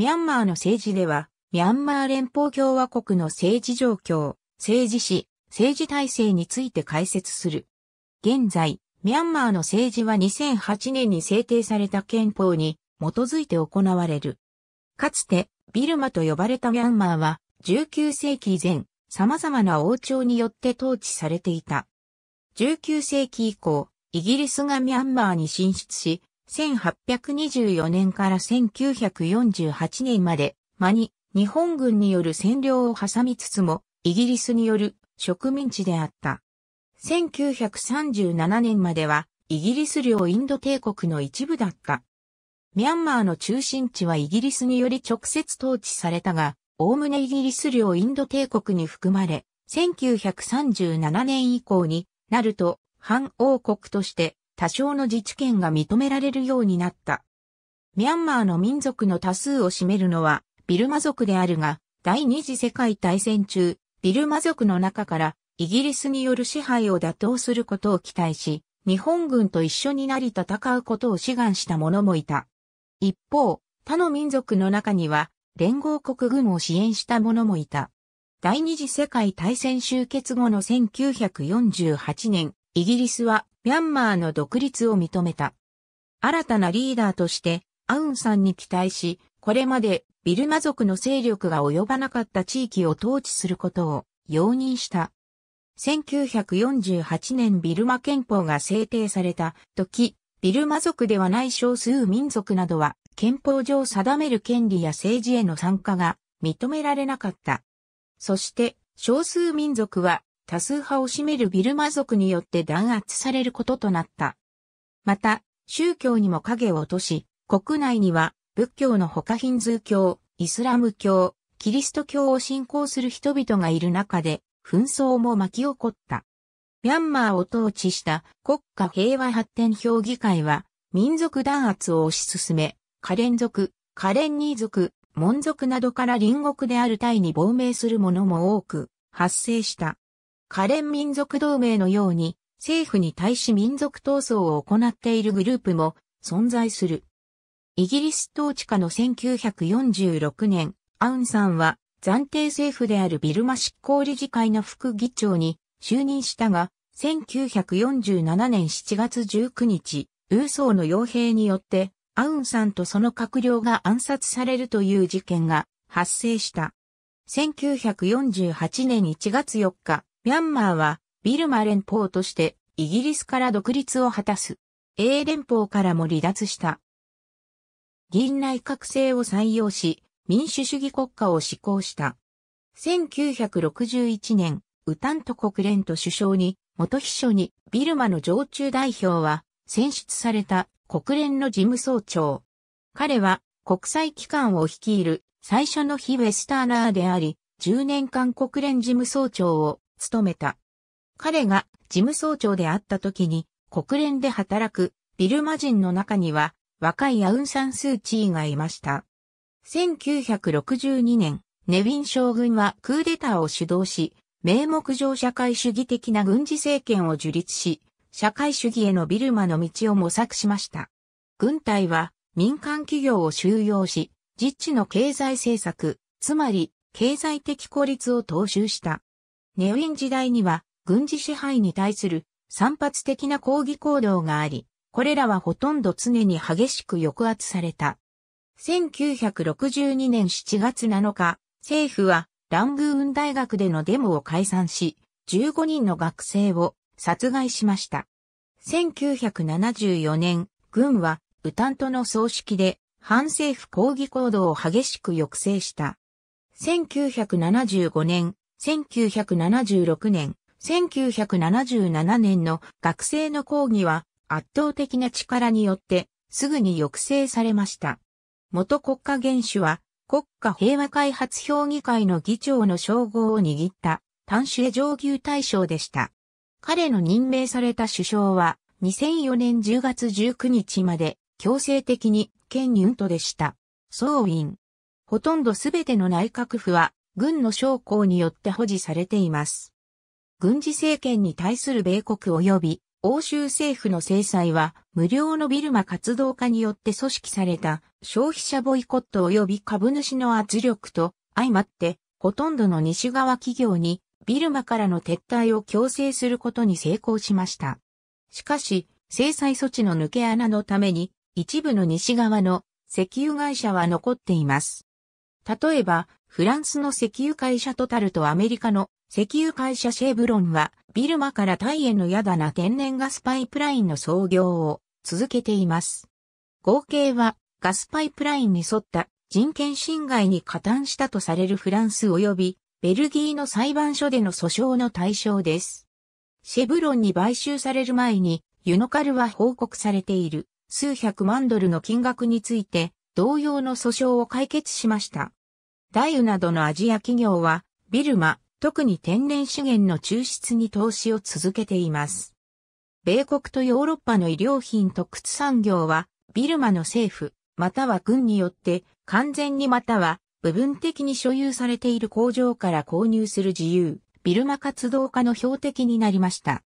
ミャンマーの政治では、ミャンマー連邦共和国の政治状況、政治史、政治体制について解説する。現在、ミャンマーの政治は2008年に制定された憲法に基づいて行われる。かつて、ビルマと呼ばれたミャンマーは、19世紀以前、様々な王朝によって統治されていた。19世紀以降、イギリスがミャンマーに進出し、1824年から1948年まで、間に日本軍による占領を挟みつつも、イギリスによる植民地であった。1937年までは、イギリス領インド帝国の一部だった。ミャンマーの中心地はイギリスにより直接統治されたが、おおむねイギリス領インド帝国に含まれ、1937年以降になると、反王国として多少の自治権が認められるようになった。ミャンマーの民族の多数を占めるのはビルマ族であるが、第二次世界大戦中、ビルマ族の中からイギリスによる支配を打倒することを期待し、日本軍と一緒になり戦うことを志願した者もいた。一方、他の民族の中には、連合国軍を支援した者もいた。第二次世界大戦終結後の1948年、イギリスはミャンマーの独立を認めた。新たなリーダーとして、アウンさんに期待し、これまでビルマ族の勢力が及ばなかった地域を統治することを容認した。1948年ビルマ憲法が制定された時、ビルマ族ではない少数民族などは憲法上定める権利や政治への参加が認められなかった。そして少数民族は多数派を占めるビルマ族によって弾圧されることとなった。また、宗教にも影を落とし、国内には仏教の他ヒンズー教、イスラム教、キリスト教を信仰する人々がいる中で、紛争も巻き起こった。ミャンマーを統治した国家平和発展評議会は、民族弾圧を推し進め、カレン族、カレンニー族、モン族などから隣国であるタイに亡命する者も多く発生した。カレン民族同盟のように、政府に対し民族闘争を行っているグループも存在する。イギリス統治下の1946年、アウンさんは暫定政府であるビルマ執行理事会の副議長に就任したが、1947年7月19日、ウーソーの傭兵によって、アウンさんとその閣僚が暗殺されるという事件が発生した。1948年1月4日、ミャンマーはビルマ連邦としてイギリスから独立を果たす。英連邦からも離脱した。議院内閣制を採用し、民主主義国家を施行した。1961年、ウタント国連と首相に、元秘書にビルマの常駐代表は選出された国連の事務総長。彼は国際機関を率いる最初の非ウェスターナーであり、10年間国連事務総長を務めた。彼が事務総長であった時に国連で働くビルマ人の中には若いアウンサンスーチーがいました。1962年、ネビン将軍はクーデターを主導し、名目上社会主義的な軍事政権を樹立し、社会主義へのビルマの道を模索しました。軍隊は民間企業を収容し、実地の経済政策、つまり経済的孤立を踏襲した。ネオン時代には軍事支配に対する散発的な抗議行動があり、これらはほとんど常に激しく抑圧された。1962年7月7日、政府はラングーン大学でのデモを解散し、15人の学生を殺害しました。1974年、軍はウタントの葬式で反政府抗議行動を激しく抑制した。1975年、1976年、1977年の学生の講義は圧倒的な力によってすぐに抑制されました。元国家元首は国家平和開発評議会の議長の称号を握った単種上級大将でした。彼の任命された首相は2004年10月19日まで強制的に権ン・とントでした。総員。ほとんどすべての内閣府は軍の将校によって保持されています。軍事政権に対する米国及び欧州政府の制裁は無料のビルマ活動家によって組織された消費者ボイコット及び株主の圧力と相まってほとんどの西側企業にビルマからの撤退を強制することに成功しました。しかし制裁措置の抜け穴のために一部の西側の石油会社は残っています。例えば、フランスの石油会社トタルとアメリカの石油会社シェーブロンは、ビルマからタイへのヤダな天然ガスパイプラインの操業を続けています。合計は、ガスパイプラインに沿った人権侵害に加担したとされるフランス及びベルギーの裁判所での訴訟の対象です。シェブロンに買収される前に、ユノカルは報告されている数百万ドルの金額について、同様の訴訟を解決しました。大油などのアジア企業は、ビルマ、特に天然資源の抽出に投資を続けています。米国とヨーロッパの医療品と靴産業は、ビルマの政府、または軍によって完全にまたは部分的に所有されている工場から購入する自由、ビルマ活動家の標的になりました。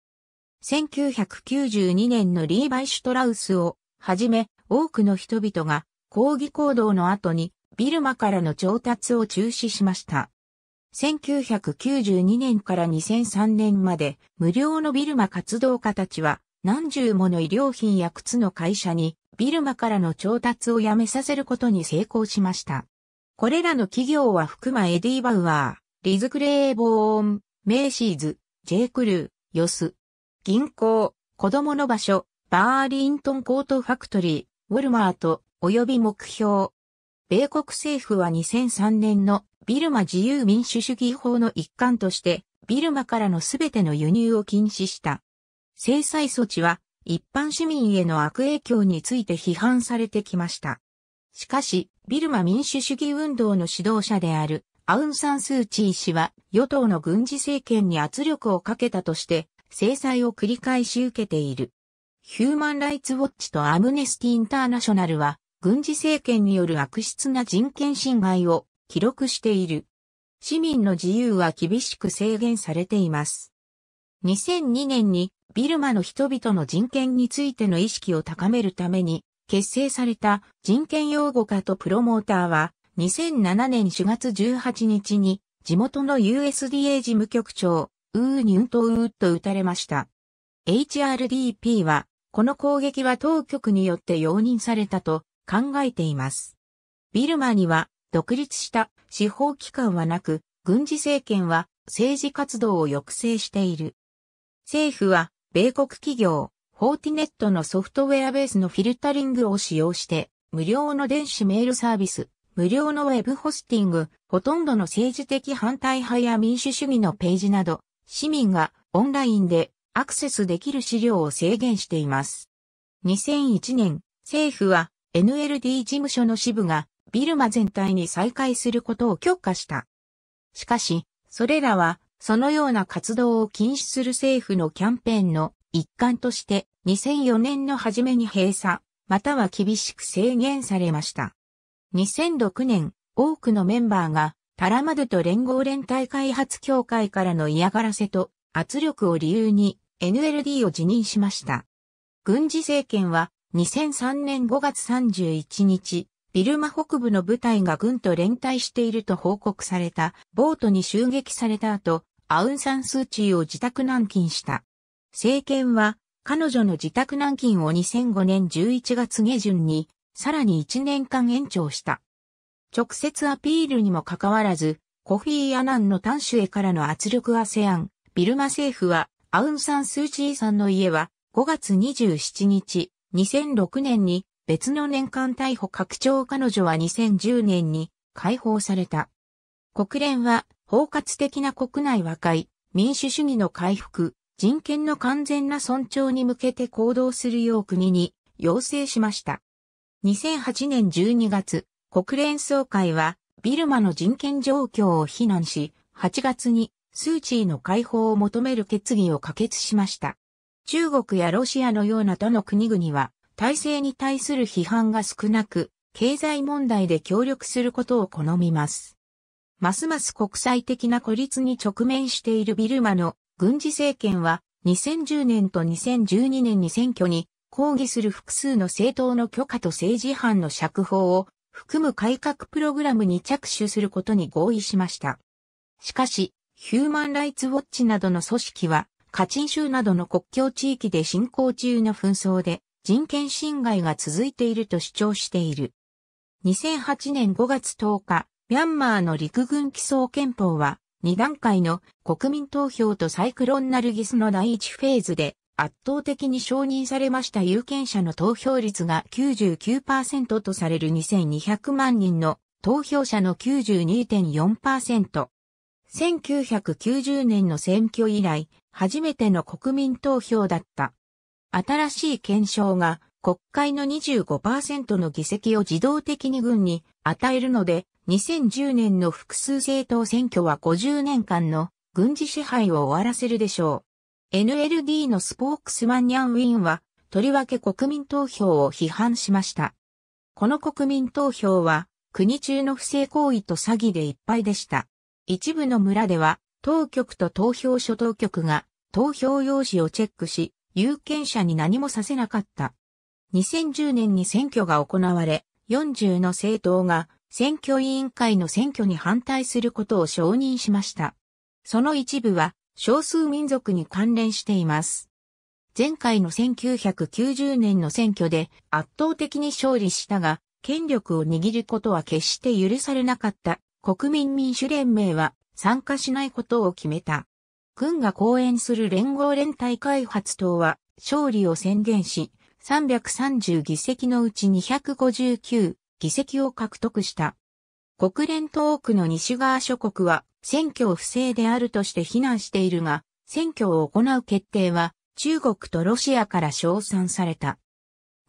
1992年のリーバイ・シュトラウスをはじめ多くの人々が抗議行動の後にビルマからの調達を中止しました。1992年から2003年まで無料のビルマ活動家たちは何十もの衣料品や靴の会社にビルマからの調達をやめさせることに成功しました。これらの企業は含まエディ・バウアー、リズ・クレーボーン、メイシーズ、ジェイ・クルー、ヨス、銀行、子供の場所、バーリントンコートファクトリー、ウォルマート、及び目標、米国政府は2003年のビルマ自由民主主義法の一環として、ビルマからのすべての輸入を禁止した。制裁措置は、一般市民への悪影響について批判されてきました。しかし、ビルマ民主主義運動の指導者であるアウン・サン・スー・チー氏は与党の軍事政権に圧力をかけたとして制裁を繰り返し受けている。ヒューマン・ライツ・ウォッチとアムネスティ・インターナショナルは軍事政権による悪質な人権侵害を記録している。市民の自由は厳しく制限されています。2002年にビルマの人々の人権についての意識を高めるために結成された人権擁護家とプロモーターは2007年4月18日に地元の USDA 事務局長ウーニュンとウーと撃たれました。HRDP はこの攻撃は当局によって容認されたと考えています。ビルマには独立した司法機関はなく、軍事政権は政治活動を抑制している。政府は米国企業、フォーティネットのソフトウェアベースのフィルタリングを使用して、無料の電子メールサービス、無料のウェブホスティング、ほとんどの政治的反対派や民主主義のページなど、市民がオンラインでアクセスできる資料を制限しています。2001年、政府は NLD 事務所の支部がビルマ全体に再開することを許可した。しかし、それらは、そのような活動を禁止する政府のキャンペーンの一環として、2004年の初めに閉鎖、または厳しく制限されました。2006年、多くのメンバーが、タラマドと連合連帯開発協会からの嫌がらせと圧力を理由に NLD を辞任しました。軍事政権は2003年5月31日、ビルマ北部の部隊が軍と連帯していると報告されたボートに襲撃された後、アウンサンスーチーを自宅軟禁した。政権は彼女の自宅軟禁を2005年11月下旬にさらに1年間延長した。直接アピールにもかかわらず、コフィー・アナンの端首へからの圧力アセアン、ビルマ政府はアウンサンスーチーさんの家は5月27日、2006年に別の年間逮捕拡張彼女は2010年に解放された。国連は包括的な国内和解、民主主義の回復、人権の完全な尊重に向けて行動するよう国に要請しました。2008年12月、国連総会はビルマの人権状況を非難し、8月にスーチーの解放を求める決議を可決しました。中国やロシアのような他の国々は、体制に対する批判が少なく、経済問題で協力することを好みます。ますます国際的な孤立に直面しているビルマの軍事政権は、2010年と2012年に選挙に抗議する複数の政党の許可と政治犯の釈放を含む改革プログラムに着手することに合意しました。しかし、ヒューマンライツウォッチなどの組織はカチン州などの国境地域で進行中の紛争で人権侵害が続いていると主張している。2008年5月10日、ミャンマーの陸軍基礎憲法は2段階の国民投票とサイクロンナルギスの第1フェーズで圧倒的に承認されました有権者の投票率が99%とされる2200万人の投票者の92.4%。1990年の選挙以来、初めての国民投票だった。新しい憲章が国会の25%の議席を自動的に軍に与えるので、2010年の複数政党選挙は50年間の軍事支配を終わらせるでしょう。NLD のスポークスマンニャンウィンは、とりわけ国民投票を批判しました。この国民投票は、国中の不正行為と詐欺でいっぱいでした。一部の村では、当局と投票所当局が投票用紙をチェックし、有権者に何もさせなかった。2010年に選挙が行われ、40の政党が選挙委員会の選挙に反対することを承認しました。その一部は少数民族に関連しています。前回の1990年の選挙で圧倒的に勝利したが、権力を握ることは決して許されなかった国民民主連盟は参加しないことを決めた。軍が講演する連合連帯開発党は勝利を宣言し、330議席のうち259議席を獲得した。国連東区の西側諸国は選挙を不正であるとして非難しているが、選挙を行う決定は中国とロシアから称賛された。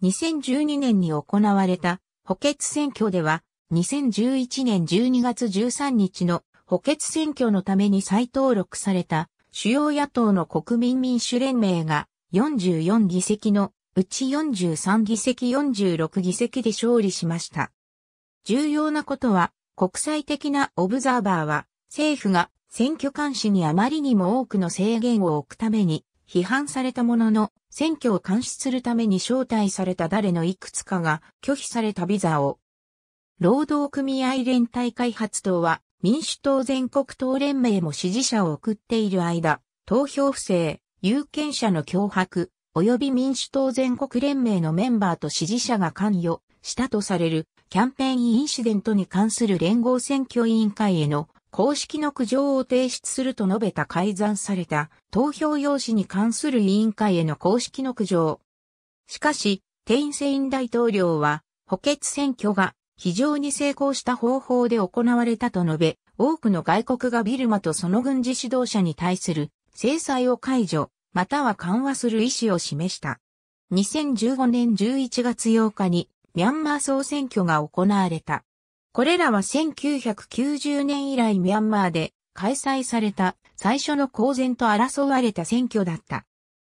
2012年に行われた補欠選挙では、2011年12月13日の補欠選挙のために再登録された主要野党の国民民主連盟が44議席のうち43議席46議席で勝利しました。重要なことは国際的なオブザーバーは政府が選挙監視にあまりにも多くの制限を置くために批判されたものの選挙を監視するために招待された誰のいくつかが拒否されたビザを労働組合連帯開発党は民主党全国党連盟も支持者を送っている間、投票不正、有権者の脅迫、及び民主党全国連盟のメンバーと支持者が関与したとされるキャンペーンインシデントに関する連合選挙委員会への公式の苦情を提出すると述べた改ざんされた投票用紙に関する委員会への公式の苦情。しかし、テインセイン大統領は補欠選挙が非常に成功した方法で行われたと述べ、多くの外国がビルマとその軍事指導者に対する制裁を解除、または緩和する意思を示した。2015年11月8日にミャンマー総選挙が行われた。これらは1990年以来ミャンマーで開催された最初の公然と争われた選挙だった。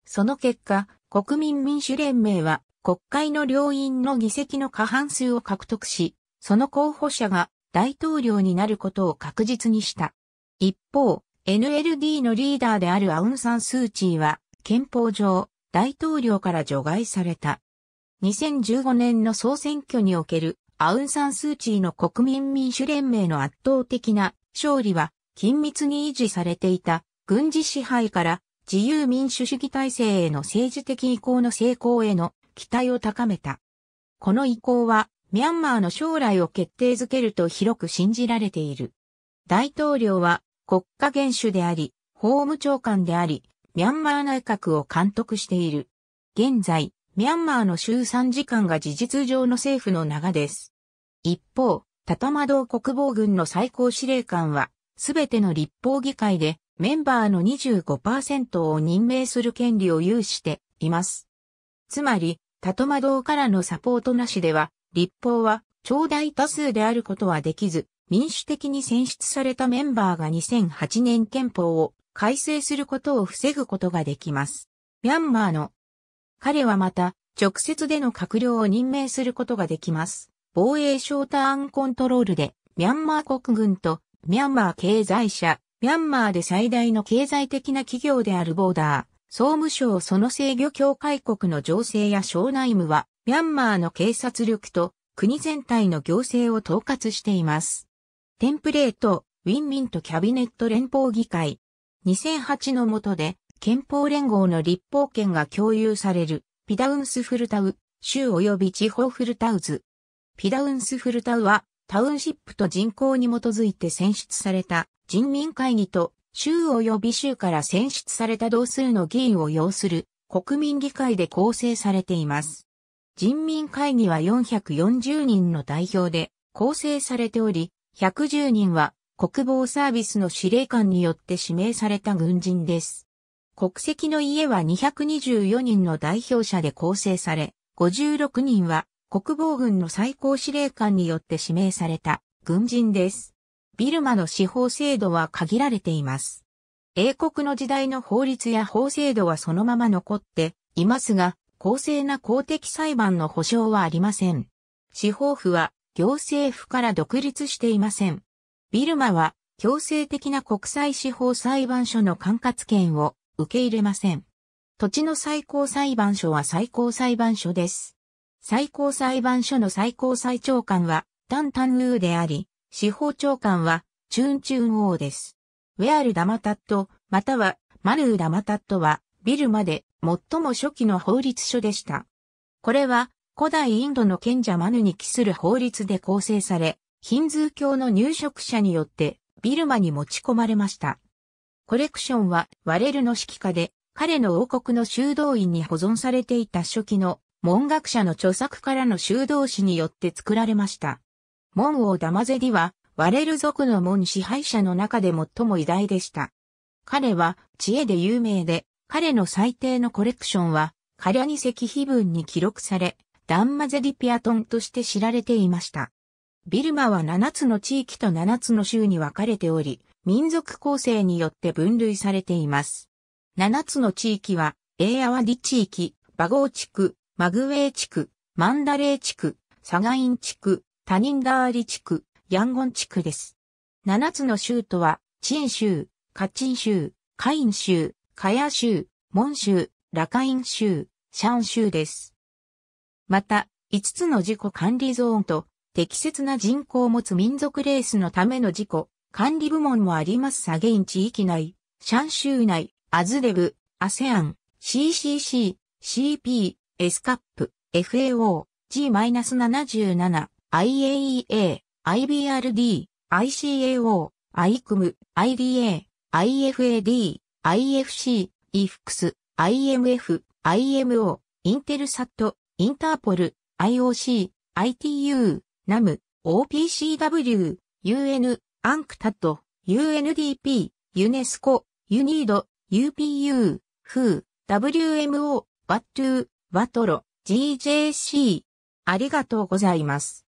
その結果、国民民主連盟は国会の両院の議席の過半数を獲得し、その候補者が大統領になることを確実にした。一方、NLD のリーダーであるアウンサンスーチーは、憲法上、大統領から除外された。2015年の総選挙におけるアウンサンスーチーの国民民主連盟の圧倒的な勝利は緊密に維持されていた軍事支配から自由民主主義体制への政治的移行の成功への期待を高めた。この意向は、ミャンマーの将来を決定づけると広く信じられている。大統領は国家元首であり、法務長官であり、ミャンマー内閣を監督している。現在、ミャンマーの週3時間が事実上の政府の長です。一方、タタマド国防軍の最高司令官は、すべての立法議会でメンバーの25%を任命する権利を有しています。つまり、鳩間堂からのサポートなしでは、立法は、超大多数であることはできず、民主的に選出されたメンバーが2008年憲法を改正することを防ぐことができます。ミャンマーの彼はまた直接での閣僚を任命することができます。防衛省ターンコントロールでミャンマー国軍とミャンマー経済者、ミャンマーで最大の経済的な企業であるボーダー、総務省その制御協会国の情勢や省内務は、ミャンマーの警察力と国全体の行政を統括しています。テンプレート、ウィンミントキャビネット連邦議会。2008の下で、憲法連合の立法権が共有される、ピダウンスフルタウ、州及び地方フルタウズ。ピダウンスフルタウは、タウンシップと人口に基づいて選出された人民会議と州及び州から選出された同数の議員を要する国民議会で構成されています。人民会議は440人の代表で構成されており、110人は国防サービスの司令官によって指名された軍人です。国籍の家は224人の代表者で構成され、56人は国防軍の最高司令官によって指名された軍人です。ビルマの司法制度は限られています。英国の時代の法律や法制度はそのまま残っていますが、公正な公的裁判の保障はありません。司法府は行政府から独立していません。ビルマは強制的な国際司法裁判所の管轄権を受け入れません。土地の最高裁判所は最高裁判所です。最高裁判所の最高裁長官は、ダン・タン・ウーであり、司法長官は、チューンチューン王です。ウェアル・ダマタット、または、マルー・ダマタットは、ビルマで、最も初期の法律書でした。これは、古代インドの賢者マヌに帰する法律で構成され、ヒンズー教の入植者によって、ビルマに持ち込まれました。コレクションは、ワレルの指揮下で、彼の王国の修道院に保存されていた初期の文学者の著作からの修道士によって作られました。門王ダマゼディは、ワレル族の門支配者の中で最も偉大でした。彼は知恵で有名で、彼の最低のコレクションは、カリャニ石碑文に記録され、ダンマゼディピアトンとして知られていました。ビルマは7つの地域と7つの州に分かれており、民族構成によって分類されています。7つの地域は、エーアワディ地域、バゴー地区、マグウェイ地区、マンダレー地区、サガイン地区、他人ダーリ地区、ヤンゴン地区です。7つの州とは、チン州、カチン州、カイン州、カヤ州、モン州、ラカイン州、シャン州です。また、5つの自己管理ゾーンと、適切な人口を持つ民族レースのための自己、管理部門もあります。サゲイン地域内、シャン州内、アズレブ、アセアン、CCC、CP、エスカップ、FAO、G-77、IAEA、IBRD、ICAO、ICM、IDA、IFAD、IFC、IFX、IMF、IMO、INTELSAT、i n インターポル、IOC、ITU、NAM、OPCW、UN、アンクタ a d UNDP、ユネスコ、ユニード、UPU、フー、WMO、ワットゥー、t トロ、GJC。ありがとうございます。